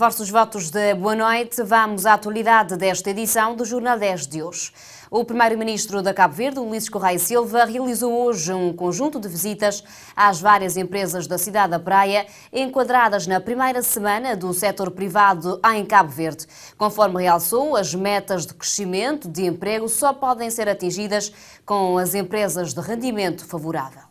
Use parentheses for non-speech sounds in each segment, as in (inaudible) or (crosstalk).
Reforço os votos de boa noite. Vamos à atualidade desta edição do Jornal 10 de hoje. O primeiro-ministro da Cabo Verde, Luís Correia Silva, realizou hoje um conjunto de visitas às várias empresas da cidade da Praia, enquadradas na primeira semana do setor privado em Cabo Verde. Conforme realçou, as metas de crescimento de emprego só podem ser atingidas com as empresas de rendimento favorável.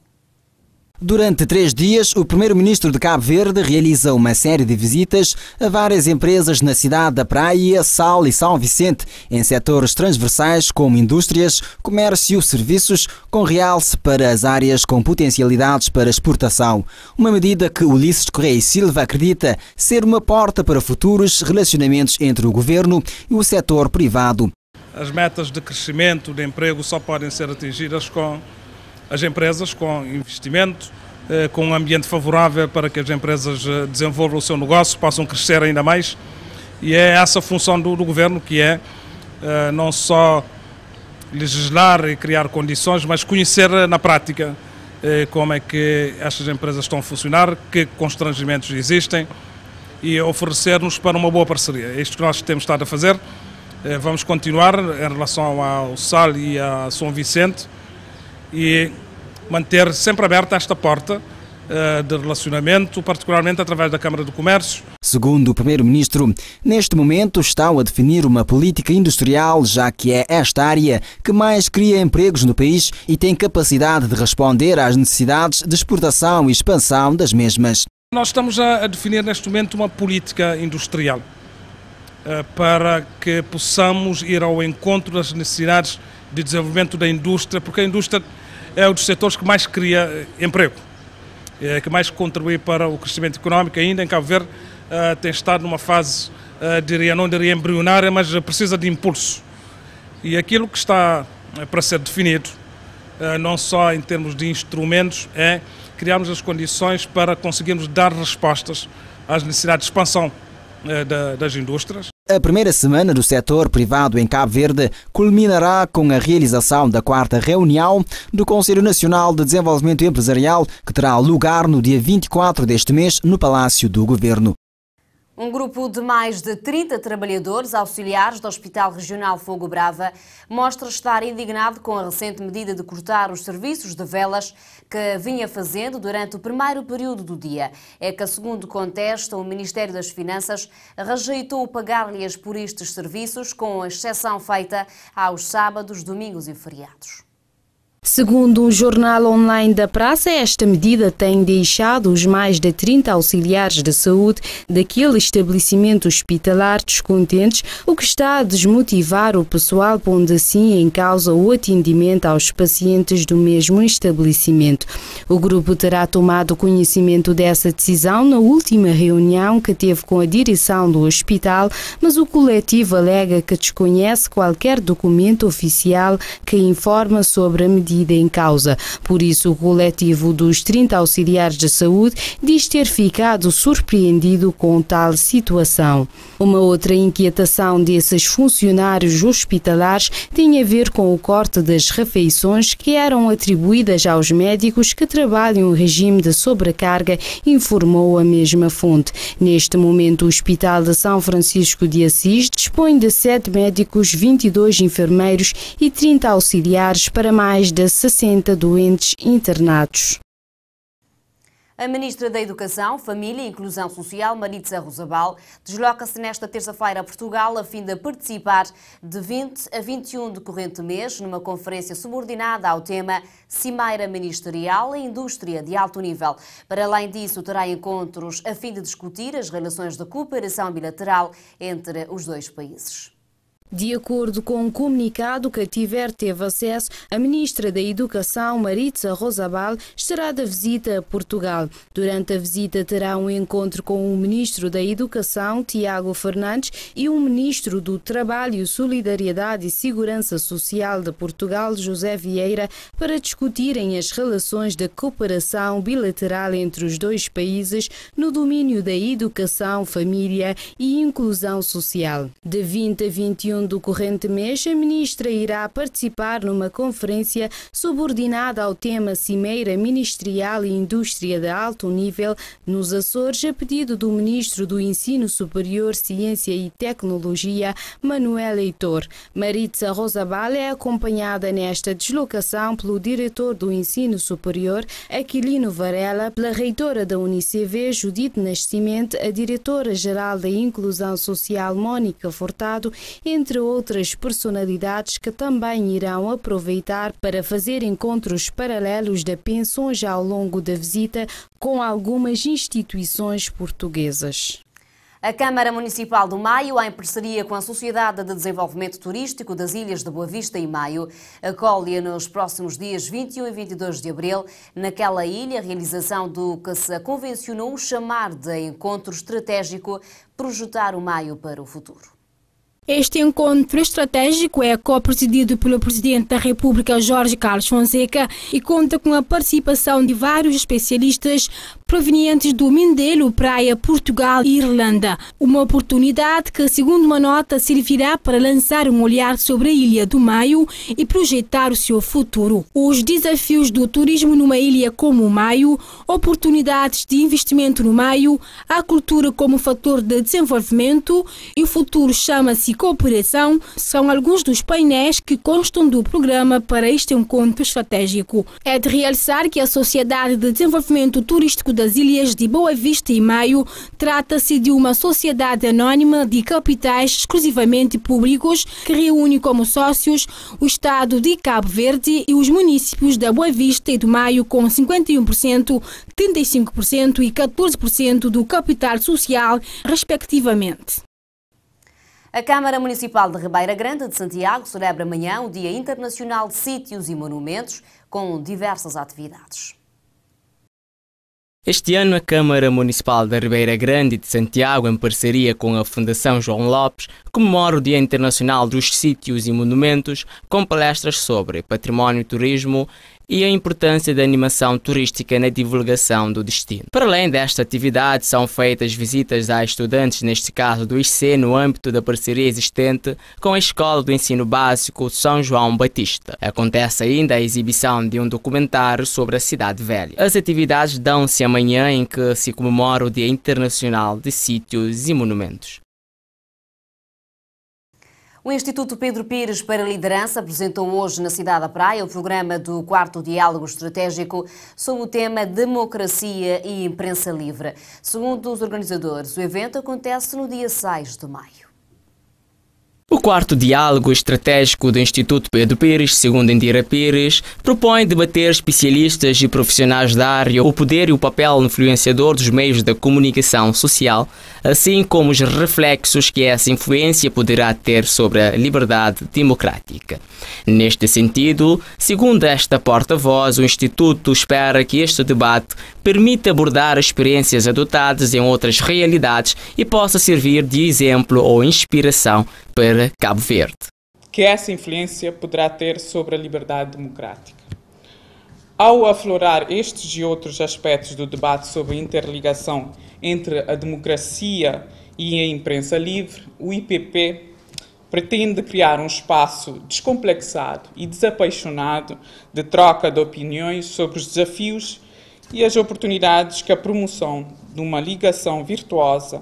Durante três dias, o primeiro-ministro de Cabo Verde realiza uma série de visitas a várias empresas na cidade da Praia, Sal e São Vicente, em setores transversais como indústrias, comércio, serviços, com realce para as áreas com potencialidades para exportação. Uma medida que Ulisses Correia e Silva acredita ser uma porta para futuros relacionamentos entre o governo e o setor privado. As metas de crescimento de emprego só podem ser atingidas com as empresas com investimento, eh, com um ambiente favorável para que as empresas eh, desenvolvam o seu negócio, possam crescer ainda mais. E é essa a função do, do governo, que é eh, não só legislar e criar condições, mas conhecer na prática como é que estas empresas estão a funcionar, que constrangimentos existem e oferecer-nos para uma boa parceria. É isto que nós temos estado a fazer. Vamos continuar em relação ao SAL e a São Vicente e manter sempre aberta esta porta eh, de relacionamento, particularmente através da Câmara do Comércio. Segundo o Primeiro-Ministro, neste momento estão a definir uma política industrial, já que é esta área que mais cria empregos no país e tem capacidade de responder às necessidades de exportação e expansão das mesmas. Nós estamos a definir neste momento uma política industrial eh, para que possamos ir ao encontro das necessidades de desenvolvimento da indústria, porque a indústria é um dos setores que mais cria eh, emprego, eh, que mais contribui para o crescimento económico. Ainda em Cabo Verde eh, tem estado numa fase, diria, não diria embrionária, mas precisa de impulso. E aquilo que está para ser definido, não só em termos de instrumentos, é criarmos as condições para conseguirmos dar respostas às necessidades de expansão das indústrias. A primeira semana do setor privado em Cabo Verde culminará com a realização da quarta reunião do Conselho Nacional de Desenvolvimento Empresarial, que terá lugar no dia 24 deste mês no Palácio do Governo. Um grupo de mais de 30 trabalhadores auxiliares do Hospital Regional Fogo Brava mostra estar indignado com a recente medida de cortar os serviços de velas que vinha fazendo durante o primeiro período do dia. É que, segundo contesta, o Ministério das Finanças rejeitou pagar-lhes por estes serviços, com exceção feita aos sábados, domingos e feriados. Segundo um jornal online da praça, esta medida tem deixado os mais de 30 auxiliares de saúde daquele estabelecimento hospitalar descontentes, o que está a desmotivar o pessoal, pondo assim em causa o atendimento aos pacientes do mesmo estabelecimento. O grupo terá tomado conhecimento dessa decisão na última reunião que teve com a direção do hospital, mas o coletivo alega que desconhece qualquer documento oficial que informa sobre a medida medida em causa. Por isso, o coletivo dos 30 auxiliares de saúde diz ter ficado surpreendido com tal situação. Uma outra inquietação desses funcionários hospitalares tem a ver com o corte das refeições que eram atribuídas aos médicos que trabalham em regime de sobrecarga, informou a mesma fonte. Neste momento, o Hospital de São Francisco de Assis dispõe de 7 médicos, 22 enfermeiros e 30 auxiliares para mais de de 60 doentes internados. A Ministra da Educação, Família e Inclusão Social, Maritza Rosabal, desloca-se nesta terça-feira a Portugal a fim de participar de 20 a 21 de corrente mês numa conferência subordinada ao tema Cimeira Ministerial e Indústria de Alto Nível. Para além disso, terá encontros a fim de discutir as relações de cooperação bilateral entre os dois países. De acordo com um comunicado que a Tiver teve acesso, a ministra da Educação, Maritza Rosabal, estará da visita a Portugal. Durante a visita terá um encontro com o ministro da Educação, Tiago Fernandes, e o ministro do Trabalho, Solidariedade e Segurança Social de Portugal, José Vieira, para discutirem as relações da cooperação bilateral entre os dois países no domínio da educação, família e inclusão social. De 20 a 21 junho do corrente mês, a ministra irá participar numa conferência subordinada ao tema Cimeira Ministerial e Indústria de Alto Nível nos Açores, a pedido do ministro do Ensino Superior, Ciência e Tecnologia, Manuel Heitor. Maritza Rosabal é acompanhada nesta deslocação pelo diretor do Ensino Superior, Aquilino Varela, pela reitora da UNICV, Judite Nascimento, a diretora-geral da Inclusão Social, Mónica Fortado entre entre outras personalidades que também irão aproveitar para fazer encontros paralelos da Pensões ao longo da visita com algumas instituições portuguesas. A Câmara Municipal do Maio, em parceria com a Sociedade de Desenvolvimento Turístico das Ilhas de Boa Vista e Maio, acolhe nos próximos dias 21 e 22 de abril, naquela ilha, a realização do que se convencionou chamar de Encontro Estratégico Projetar o Maio para o Futuro. Este encontro estratégico é co-presidido pelo Presidente da República, Jorge Carlos Fonseca, e conta com a participação de vários especialistas provenientes do Mindelo, Praia, Portugal e Irlanda. Uma oportunidade que, segundo uma nota, servirá para lançar um olhar sobre a Ilha do Maio e projetar o seu futuro. Os desafios do turismo numa ilha como o Maio, oportunidades de investimento no Maio, a cultura como fator de desenvolvimento e o futuro chama-se cooperação são alguns dos painéis que constam do programa para este encontro estratégico. É de realçar que a Sociedade de Desenvolvimento Turístico das Ilhas de Boa Vista e Maio trata-se de uma sociedade anônima de capitais exclusivamente públicos que reúne como sócios o Estado de Cabo Verde e os municípios da Boa Vista e do Maio com 51%, 35% e 14% do capital social, respectivamente. A Câmara Municipal de Ribeira Grande de Santiago celebra amanhã o Dia Internacional de Sítios e Monumentos, com diversas atividades. Este ano, a Câmara Municipal da Ribeira Grande de Santiago, em parceria com a Fundação João Lopes, comemora o Dia Internacional dos Sítios e Monumentos com palestras sobre património, turismo e a importância da animação turística na divulgação do destino. Para além desta atividade, são feitas visitas a estudantes, neste caso do IC, no âmbito da parceria existente com a Escola do Ensino Básico São João Batista. Acontece ainda a exibição de um documentário sobre a cidade velha. As atividades dão-se amanhã em que se comemora o Dia Internacional de Sítios e Monumentos. O Instituto Pedro Pires para a Liderança apresentou hoje na Cidade da Praia o programa do Quarto Diálogo Estratégico sobre o tema Democracia e Imprensa Livre. Segundo os organizadores, o evento acontece no dia 6 de maio. O quarto diálogo estratégico do Instituto Pedro Pires, segundo Indira Pires, propõe debater especialistas e profissionais da área o poder e o papel influenciador dos meios da comunicação social, assim como os reflexos que essa influência poderá ter sobre a liberdade democrática. Neste sentido, segundo esta porta-voz, o Instituto espera que este debate permite abordar experiências adotadas em outras realidades e possa servir de exemplo ou inspiração para Cabo Verde. Que essa influência poderá ter sobre a liberdade democrática. Ao aflorar estes e outros aspectos do debate sobre a interligação entre a democracia e a imprensa livre, o IPP pretende criar um espaço descomplexado e desapaixonado de troca de opiniões sobre os desafios e as oportunidades que a promoção de uma ligação virtuosa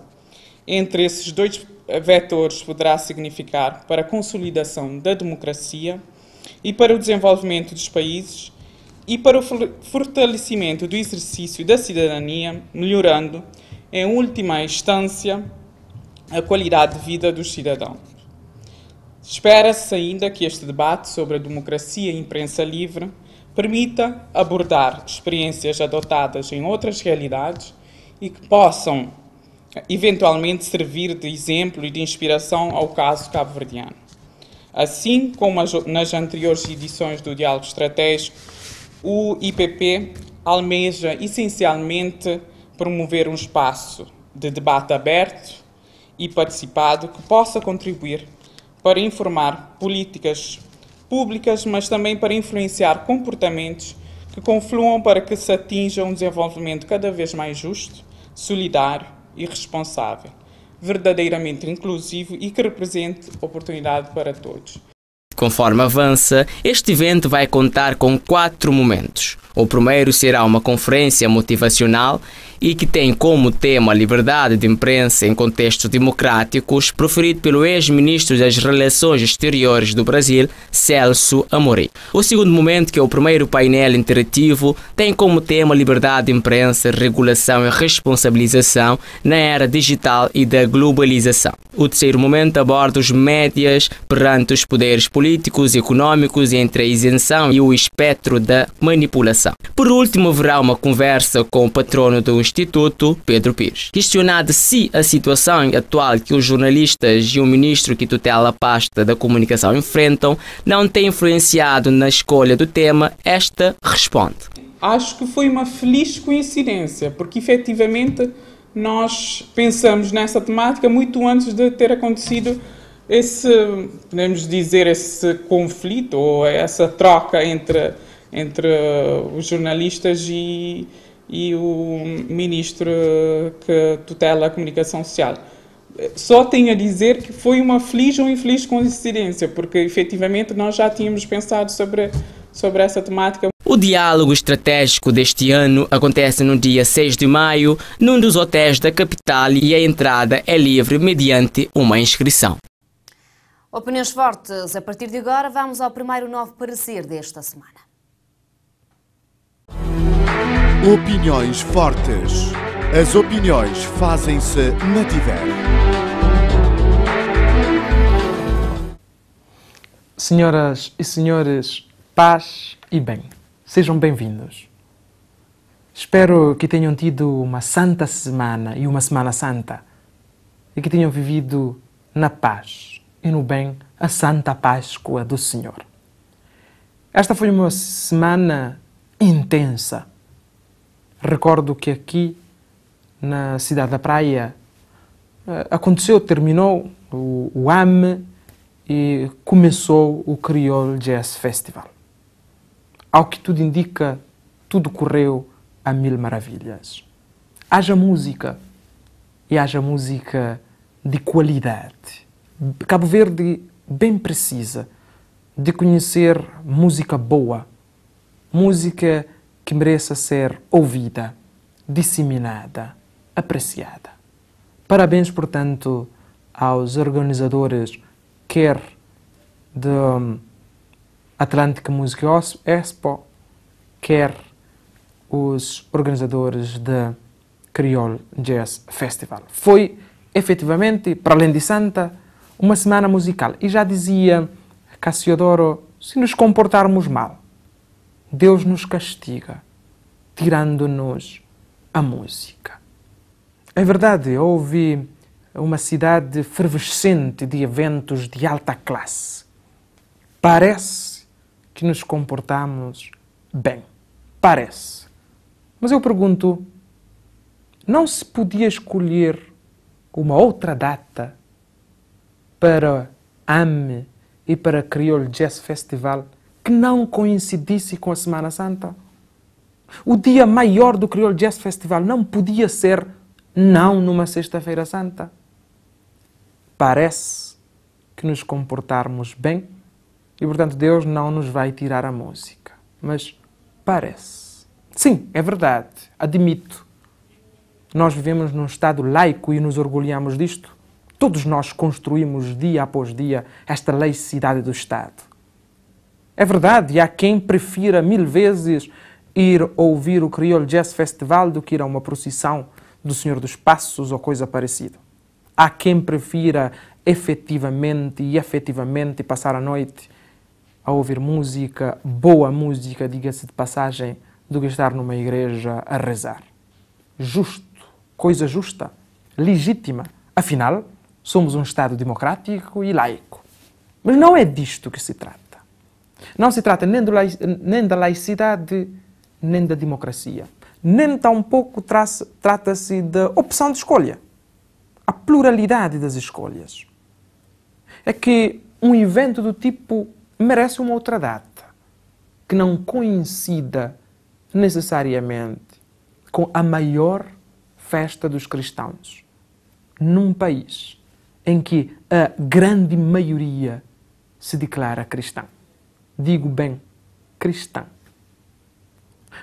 entre esses dois eh, vetores poderá significar para a consolidação da democracia e para o desenvolvimento dos países e para o fortalecimento do exercício da cidadania, melhorando, em última instância, a qualidade de vida dos cidadãos. Espera-se ainda que este debate sobre a democracia e a imprensa livre permita abordar experiências adotadas em outras realidades e que possam eventualmente servir de exemplo e de inspiração ao caso cabo-verdiano. Assim como nas anteriores edições do Diálogo Estratégico, o IPP almeja essencialmente promover um espaço de debate aberto e participado que possa contribuir para informar políticas públicas, mas também para influenciar comportamentos que confluam para que se atinja um desenvolvimento cada vez mais justo, solidário e responsável, verdadeiramente inclusivo e que represente oportunidade para todos. Conforme avança, este evento vai contar com quatro momentos. O primeiro será uma conferência motivacional e que tem como tema a liberdade de imprensa em contextos democráticos, proferido pelo ex-ministro das Relações Exteriores do Brasil, Celso Amorim. O segundo momento, que é o primeiro painel interativo, tem como tema liberdade de imprensa, regulação e responsabilização na era digital e da globalização. O terceiro momento aborda os médias perante os poderes políticos políticos, econômicos entre a isenção e o espectro da manipulação. Por último, haverá uma conversa com o patrono do Instituto, Pedro Pires. Questionado se a situação atual que os jornalistas e o ministro que tutela a pasta da comunicação enfrentam não tem influenciado na escolha do tema, esta responde. Acho que foi uma feliz coincidência, porque efetivamente nós pensamos nessa temática muito antes de ter acontecido esse, podemos dizer, esse conflito ou essa troca entre, entre os jornalistas e, e o ministro que tutela a comunicação social. Só tenho a dizer que foi uma feliz ou infeliz coincidência, porque efetivamente nós já tínhamos pensado sobre, sobre essa temática. O diálogo estratégico deste ano acontece no dia 6 de maio, num dos hotéis da capital e a entrada é livre mediante uma inscrição. Opiniões fortes. A partir de agora, vamos ao primeiro novo parecer desta semana. Opiniões fortes. As opiniões fazem-se na Tiver. Senhoras e senhores, paz e bem. Sejam bem-vindos. Espero que tenham tido uma santa semana e uma semana santa e que tenham vivido na paz e no bem a Santa Páscoa do Senhor. Esta foi uma semana intensa. Recordo que aqui na cidade da Praia eh, aconteceu, terminou o, o AME e começou o Creole Jazz Festival. Ao que tudo indica, tudo correu a mil maravilhas. Haja música e haja música de qualidade. Cabo Verde bem precisa de conhecer música boa, música que mereça ser ouvida, disseminada, apreciada. Parabéns, portanto, aos organizadores, quer de hum, Atlântica Music Expo, quer os organizadores do Creole Jazz Festival. Foi efetivamente, para além de Santa, uma semana musical. E já dizia Cassiodoro: se nos comportarmos mal, Deus nos castiga, tirando-nos a música. É verdade, houve uma cidade fervescente de eventos de alta classe. Parece que nos comportamos bem. Parece. Mas eu pergunto: não se podia escolher uma outra data para AME e para Creole Jazz Festival que não coincidisse com a Semana Santa. O dia maior do Creole Jazz Festival não podia ser não numa Sexta-feira Santa. Parece que nos comportarmos bem e, portanto, Deus não nos vai tirar a música. Mas parece. Sim, é verdade, admito. Nós vivemos num Estado laico e nos orgulhamos disto. Todos nós construímos dia após dia esta laicidade do Estado. É verdade, há quem prefira mil vezes ir ouvir o Creole Jazz Festival do que ir a uma procissão do Senhor dos Passos ou coisa parecida. Há quem prefira efetivamente e efetivamente passar a noite a ouvir música, boa música, diga-se de passagem, do que estar numa igreja a rezar. Justo, coisa justa, legítima. Afinal, somos um Estado democrático e laico. Mas não é disto que se trata. Não se trata nem, do, nem da laicidade, nem da democracia. Nem tampouco trata-se da opção de escolha. A pluralidade das escolhas. É que um evento do tipo merece uma outra data que não coincida necessariamente com a maior festa dos cristãos num país em que a grande maioria se declara cristã. Digo bem, cristã.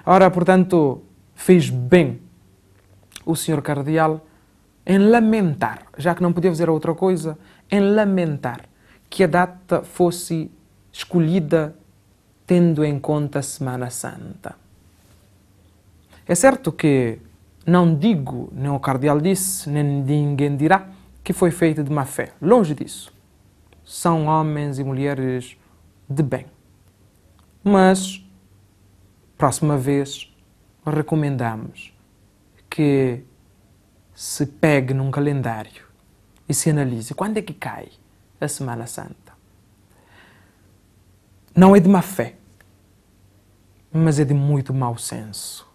Ora, portanto, fez bem o senhor cardeal em lamentar, já que não podia fazer outra coisa, em lamentar que a data fosse escolhida tendo em conta a Semana Santa. É certo que não digo, nem o cardeal disse, nem ninguém dirá, que foi feita de má fé. Longe disso. São homens e mulheres de bem. Mas, próxima vez, recomendamos que se pegue num calendário e se analise quando é que cai a Semana Santa. Não é de má fé, mas é de muito mau senso.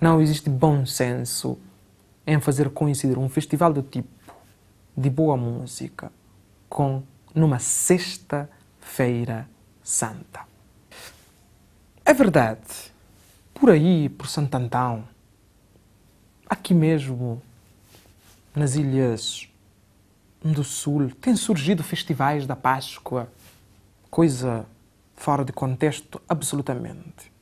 Não existe bom senso em fazer coincidir um festival do tipo de boa música com numa sexta-feira santa. É verdade, por aí, por Santo Antão, aqui mesmo, nas ilhas do Sul, têm surgido festivais da Páscoa, coisa fora de contexto absolutamente.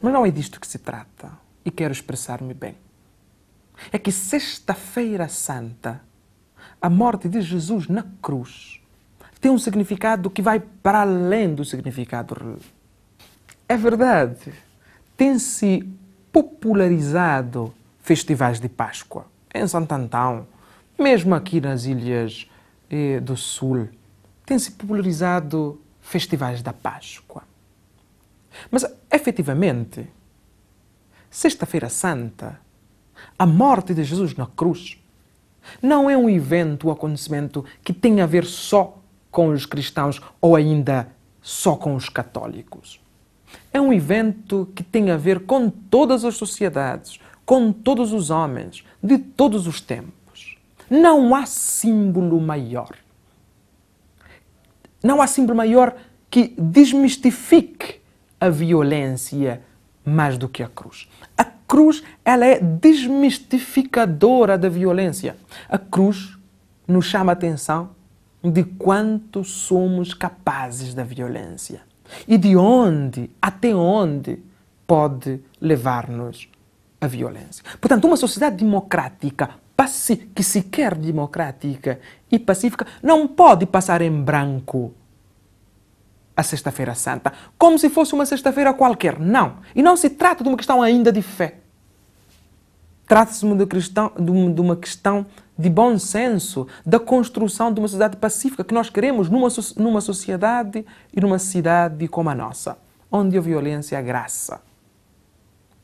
Mas não é disto que se trata, e quero expressar-me bem. É que Sexta-feira Santa a morte de Jesus na cruz tem um significado que vai para além do significado. É verdade, tem-se popularizado festivais de Páscoa em Santo Antão, mesmo aqui nas ilhas eh, do Sul, tem-se popularizado festivais da Páscoa. Mas, efetivamente, Sexta-feira Santa, a morte de Jesus na cruz, não é um evento, um acontecimento que tem a ver só com os cristãos ou ainda só com os católicos. É um evento que tem a ver com todas as sociedades, com todos os homens, de todos os tempos. Não há símbolo maior. Não há símbolo maior que desmistifique a violência mais do que a cruz. A cruz ela é desmistificadora da violência. A cruz nos chama a atenção de quanto somos capazes da violência e de onde, até onde pode levar-nos a violência. Portanto, uma sociedade democrática, que se quer democrática e pacífica, não pode passar em branco a Sexta-feira Santa, como se fosse uma sexta-feira qualquer. Não. E não se trata de uma questão ainda de fé. Trata-se de uma questão de bom senso, da construção de uma sociedade pacífica que nós queremos numa, numa sociedade e numa cidade como a nossa, onde a violência é graça.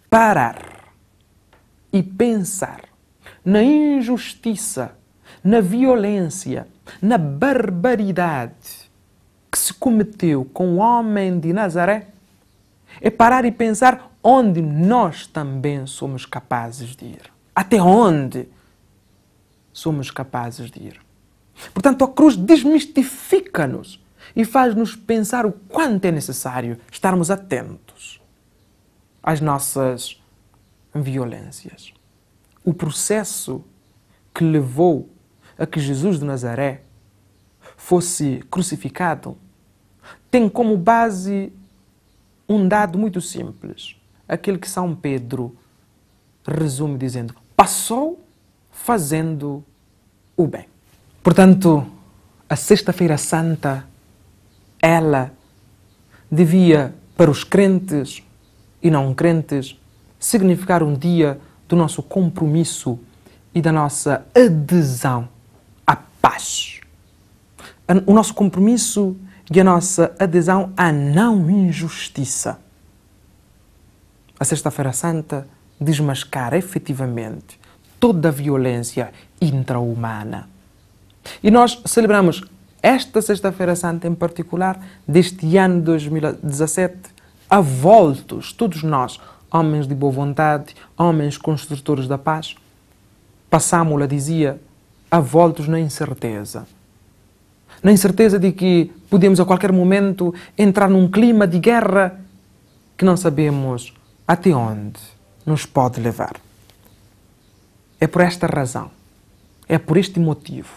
Parar e pensar na injustiça, na violência, na barbaridade se cometeu com o homem de Nazaré é parar e pensar onde nós também somos capazes de ir. Até onde somos capazes de ir. Portanto, a cruz desmistifica-nos e faz-nos pensar o quanto é necessário estarmos atentos às nossas violências. O processo que levou a que Jesus de Nazaré fosse crucificado tem como base um dado muito simples, aquele que São Pedro resume dizendo: passou fazendo o bem. Portanto, a Sexta-feira Santa, ela devia, para os crentes e não crentes, significar um dia do nosso compromisso e da nossa adesão à paz. O nosso compromisso e a nossa adesão à não injustiça. A Sexta-feira Santa desmascara efetivamente toda a violência intra-humana. E nós celebramos esta Sexta-feira Santa em particular, deste ano de 2017, avultos, todos nós, homens de boa vontade, homens construtores da paz, passámos-la, dizia, avultos na incerteza. Na incerteza de que Podemos a qualquer momento entrar num clima de guerra que não sabemos até onde nos pode levar. É por esta razão, é por este motivo,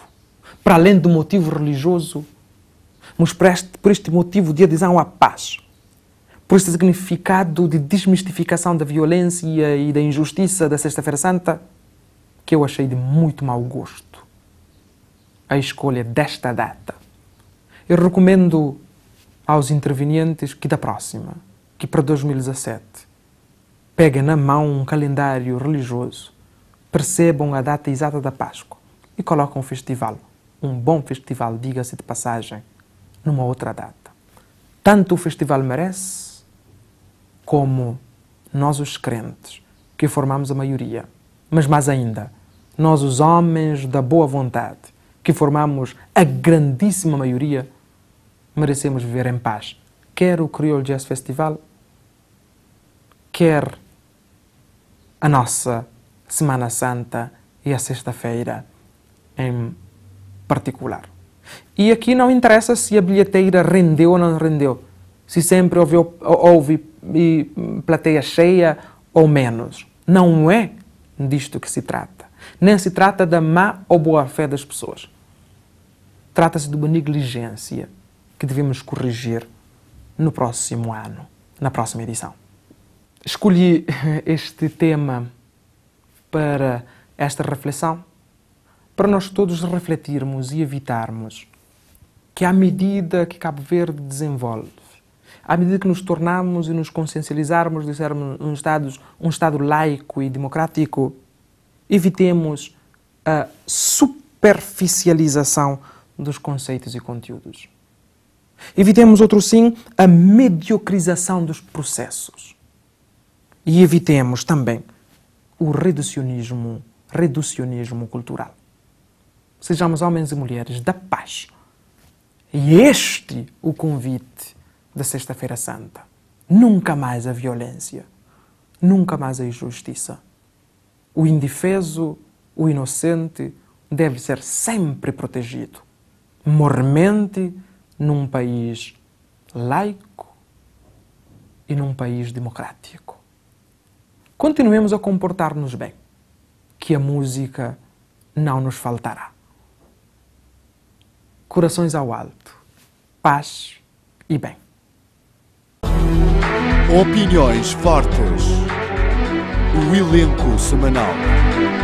para além do motivo religioso, mas por este, por este motivo de adesão à paz, por este significado de desmistificação da violência e da injustiça da Sexta-feira Santa, que eu achei de muito mau gosto a escolha desta data eu recomendo aos intervenientes que da próxima, que para 2017, peguem na mão um calendário religioso, percebam a data exata da Páscoa e colocam um festival, um bom festival, diga-se de passagem, numa outra data. Tanto o festival merece, como nós os crentes, que formamos a maioria, mas mais ainda, nós os homens da boa vontade, que formamos a grandíssima maioria merecemos viver em paz. Quer o Criol Jazz Festival, quer a nossa Semana Santa e a sexta-feira em particular. E aqui não interessa se a bilheteira rendeu ou não rendeu, se sempre houve, houve plateia cheia ou menos. Não é disto que se trata. Nem se trata da má ou boa fé das pessoas. Trata-se de uma negligência que devemos corrigir no próximo ano, na próxima edição. Escolhi (laughs) este tema para esta reflexão, para nós todos refletirmos e evitarmos que, à medida que Cabo Verde desenvolve, à medida que nos tornamos e nos consciencializarmos de sermos um Estado, um estado laico e democrático, evitemos a superficialização dos conceitos e conteúdos. Evitemos, outro sim, a mediocrização dos processos. E evitemos também o reducionismo, reducionismo cultural. Sejamos homens e mulheres da paz. E este o convite da Sexta-feira Santa. Nunca mais a violência, nunca mais a injustiça. O indefeso, o inocente, deve ser sempre protegido, mormente num país laico e num país democrático. Continuemos a comportar-nos bem, que a música não nos faltará. Corações ao alto, paz e bem. Opiniões fortes. O elenco semanal.